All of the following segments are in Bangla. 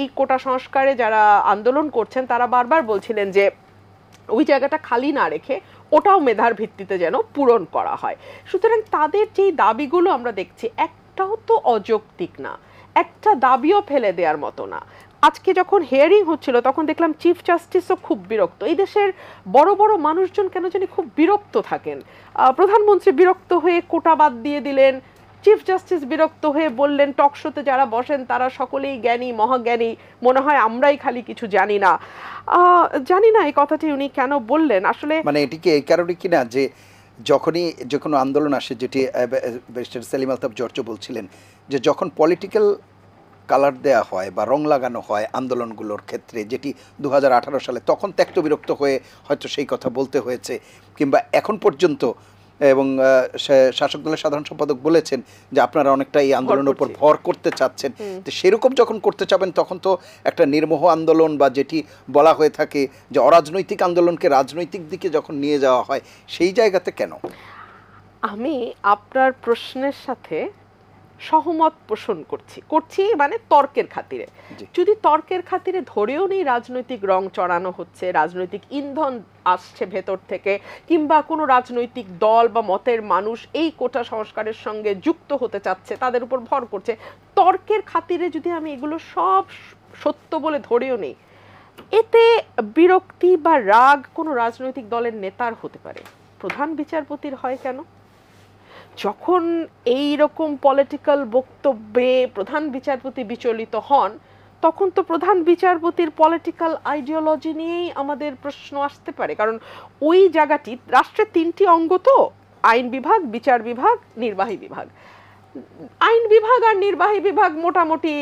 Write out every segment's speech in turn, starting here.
এই কোটা সংস্কারে যারা আন্দোলন করছেন তারা বারবার বলছিলেন যে ওই জায়গাটা খালি না রেখে ওটাও মেধার ভিত্তিতে যেন পূরণ করা হয় সুতরাং তাদের যেই দাবিগুলো আমরা দেখছি একটাও তো অযৌক্তিক না একটা দাবিও ফেলে দেওয়ার মতো না আজকে যখন হেয়ারিং হচ্ছিল তখন দেখলাম চিফ জাস্টিসও খুব বিরক্ত এই দেশের বড় বড় মানুষজন কেন জানি খুব বিরক্ত থাকেন প্রধানমন্ত্রী বিরক্ত হয়ে কোটা বাদ দিয়ে দিলেন চিফ জাস্টিস বিরক্ত হয়ে বললেন টকশোতে যারা বসেন তারা সকলেই জ্ঞানী মহাজ্ঞানী মনে হয় আমরাই খালি কিছু জানি না জানি না এই কথাটি উনি কেন বললেন আসলে মানে এটিকে এই কারণে কিনা যে যখনই যে কোনো আন্দোলন আসে যেটি ব্যারিস্টার সেলিম আলতাব জর্জ বলছিলেন যে যখন পলিটিক্যাল কালার দেয়া হয় বা রং লাগানো হয় আন্দোলনগুলোর ক্ষেত্রে যেটি দু সালে তখন ত্যক্ত বিরক্ত হয়ে হয়তো সেই কথা বলতে হয়েছে কিংবা এখন পর্যন্ত এবং শাসক দলের সাধারণ সম্পাদক বলেছেন যে আপনারা অনেকটা এই আন্দোলনের উপর ভর করতে চাচ্ছেন তো সেরকম যখন করতে চাবেন তখন তো একটা নির্মোহ আন্দোলন বা যেটি বলা হয়ে থাকে যে অরাজনৈতিক আন্দোলনকে রাজনৈতিক দিকে যখন নিয়ে যাওয়া হয় সেই জায়গাতে কেন আমি আপনার প্রশ্নের সাথে সহমত পোষণ করছি করছি মানে তর্কের খাতিরে যদি তর্কের খাতিরে ধরেও নেই রাজনৈতিক রং চড়ানো হচ্ছে রাজনৈতিক ইন্ধন আসছে ভেতর থেকে কিংবা কোনো রাজনৈতিক দল বা মতের মানুষ এই কোটা সংস্কারের সঙ্গে যুক্ত হতে চাচ্ছে তাদের উপর ভর করছে তর্কের খাতিরে যদি আমি এগুলো সব সত্য বলে ধরেও নেই এতে বিরক্তি বা রাগ কোনো রাজনৈতিক দলের নেতার হতে পারে প্রধান বিচারপতির হয় কেন যখন এই রকম পলিটিক্যাল বক্তব্যে প্রধান বিচারপতি বিচলিত হন তখন তো প্রধান বিচারপতির পলিটিক্যাল আইডিওলজি নিয়েই আমাদের প্রশ্ন আসতে পারে কারণ ওই জায়গাটি রাষ্ট্রের তিনটি অঙ্গ তো আইন বিভাগ বিচার বিভাগ নির্বাহী বিভাগ আইন বিভাগ আর নির্বাহী বিভাগ মোটামুটি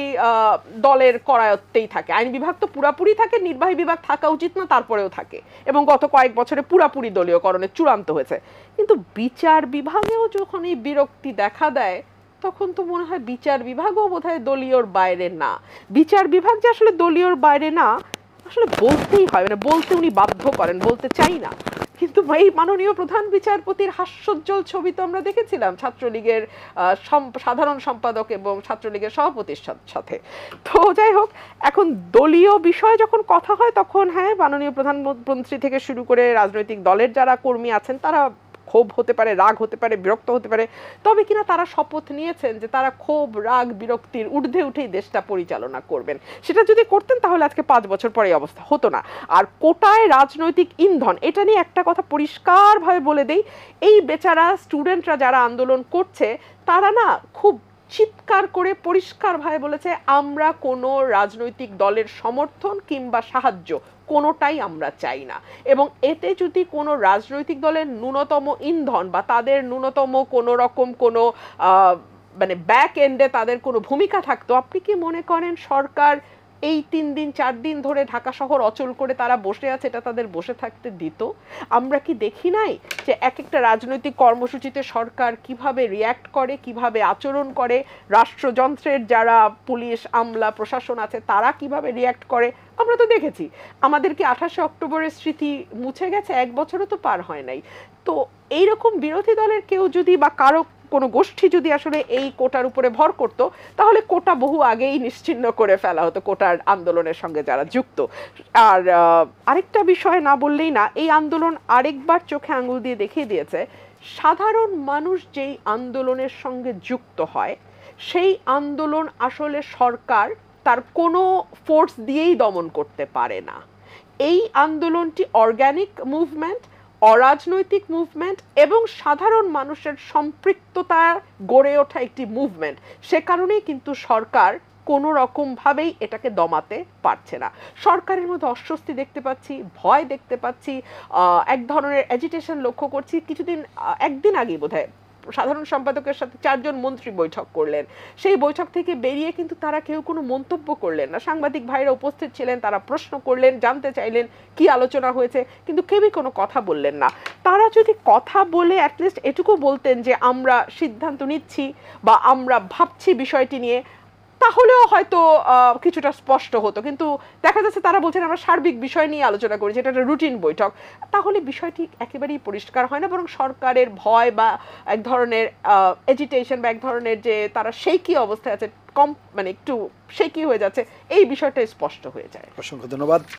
দলের করায়ত্তেই থাকে আইন বিভাগ তো পুরাপুরি থাকে নির্বাহী বিভাগ থাকা উচিত না তারপরেও থাকে এবং গত কয়েক বছরে পুরাপুরি দলীয়করণে চূড়ান্ত হয়েছে কিন্তু বিচার বিভাগেও যখন এই বিরক্তি দেখা দেয় তখন তো মনে হয় বিচার বিভাগও বোধহয় দলীয়র বাইরে না বিচার বিভাগ যে আসলে দলীয়র বাইরে না আসলে বলতেই হয় মানে বলতে উনি বাধ্য করেন বলতে চাই না কিন্তু এই মাননীয় প্রধান বিচারপতির হাস্যোজ্জ্বল ছবি তো আমরা দেখেছিলাম ছাত্রলীগের সাধারণ সম্পাদক এবং ছাত্রলীগের সভাপতির সাথে তো যাই হোক এখন দলীয় বিষয়ে যখন কথা হয় তখন হ্যাঁ মাননীয় প্রধানমন্ত্রী থেকে শুরু করে রাজনৈতিক দলের যারা কর্মী আছেন তারা ক্ষোভ হতে পারে রাগ হতে পারে বিরক্ত হতে পারে তবে কিনা তারা শপথ নিয়েছেন যে তারা ক্ষোভ রাগ বিরক্তির ঊর্ধ্বে উঠেই দেশটা পরিচালনা করবেন সেটা যদি করতেন তাহলে আজকে পাঁচ বছর পরে অবস্থা হতো না আর কোটায় রাজনৈতিক ইন্ধন এটা নিয়ে একটা কথা পরিষ্কারভাবে বলে দেই এই বেচারা স্টুডেন্টরা যারা আন্দোলন করছে তারা না খুব চিৎকার করে পরিষ্কার ভাবে বলেছে আমরা কোনো রাজনৈতিক দলের সমর্থন কিংবা সাহায্য কোনোটাই আমরা চাই না এবং এতে যদি কোনো রাজনৈতিক দলের ন্যূনতম ইন্ধন বা তাদের ন্যূনতম কোনো রকম কোনো মানে ব্যাক এন্ডে তাদের কোনো ভূমিকা থাকতো আপনি কি মনে করেন সরকার এই তিন দিন চার দিন ধরে ঢাকা শহর অচল করে তারা বসে আছে এটা তাদের বসে থাকতে দিত আমরা কি দেখি নাই যে এক একটা রাজনৈতিক কর্মসূচিতে সরকার কিভাবে রিয়্যাক্ট করে কিভাবে আচরণ করে রাষ্ট্রযন্ত্রের যারা পুলিশ আমলা প্রশাসন আছে তারা কিভাবে রিয়্যাক্ট করে আমরা তো দেখেছি আমাদের কি আঠাশে অক্টোবরের স্মৃতি মুছে গেছে এক বছরও তো পার হয় নাই তো এইরকম বিরোধী দলের কেউ যদি বা কারো কোনো গোষ্ঠী যদি আসলে এই কোটার উপরে ভর করত তাহলে কোটা বহু আগেই নিশ্চিন্ন করে ফেলা হতো কোটার আন্দোলনের সঙ্গে যারা যুক্ত আর আরেকটা বিষয় না বললেই না এই আন্দোলন আরেকবার চোখে আঙুল দিয়ে দেখিয়ে দিয়েছে সাধারণ মানুষ যেই আন্দোলনের সঙ্গে যুক্ত হয় সেই আন্দোলন আসলে সরকার তার কোনো ফোর্স দিয়েই দমন করতে পারে না এই আন্দোলনটি অর্গ্যানিক মুভমেন্ট অরাজনৈতিক মুভমেন্ট এবং সাধারণ মানুষের সম্পৃক্ততা গড়ে ওঠা একটি মুভমেন্ট সে কারণেই কিন্তু সরকার কোনো রকমভাবেই এটাকে দমাতে পারছে না সরকারের মধ্যে অস্বস্তি দেখতে পাচ্ছি ভয় দেখতে পাচ্ছি এক ধরনের এজিটেশন লক্ষ্য করছি কিছুদিন একদিন আগেই বোধহয় সাধারণ সম্পাদকের সাথে চারজন মন্ত্রী বৈঠক করলেন সেই বৈঠক থেকে বেরিয়ে কিন্তু তারা কেউ কোনো মন্তব্য করলেন না সাংবাদিক ভাইরা উপস্থিত ছিলেন তারা প্রশ্ন করলেন জানতে চাইলেন কি আলোচনা হয়েছে কিন্তু কেউই কোনো কথা বললেন না তারা যদি কথা বলে অ্যাটলিস্ট এটুকু বলতেন যে আমরা সিদ্ধান্ত নিচ্ছি বা আমরা ভাবছি বিষয়টি নিয়ে তাহলেও হয়তো কিছুটা স্পষ্ট হতো কিন্তু দেখা যাচ্ছে তারা বলছেন আমরা সার্বিক বিষয় নিয়ে আলোচনা করি যেটা একটা রুটিন বৈঠক তাহলে বিষয়টি একেবারেই পরিষ্কার হয় না বরং সরকারের ভয় বা এক ধরনের এজিটেশন বা এক ধরনের যে তারা সেই কি অবস্থায় আছে কম মানে একটু সে কি হয়ে যাচ্ছে এই বিষয়টা স্পষ্ট হয়ে যায় অসংখ্য ধন্যবাদ